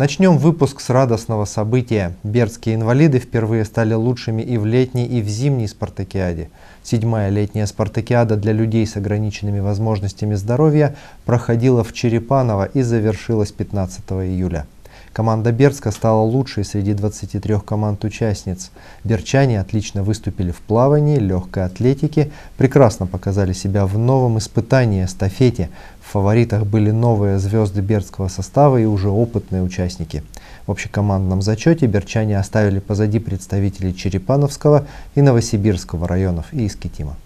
Начнем выпуск с радостного события. Бердские инвалиды впервые стали лучшими и в летней, и в зимней спартакиаде. Седьмая летняя спартакиада для людей с ограниченными возможностями здоровья проходила в Черепаново и завершилась 15 июля. Команда Бердска стала лучшей среди 23 команд-участниц. Берчане отлично выступили в плавании, легкой атлетике, прекрасно показали себя в новом испытании эстафете. В фаворитах были новые звезды бердского состава и уже опытные участники. В общекомандном зачете берчане оставили позади представителей Черепановского и Новосибирского районов и Искитима.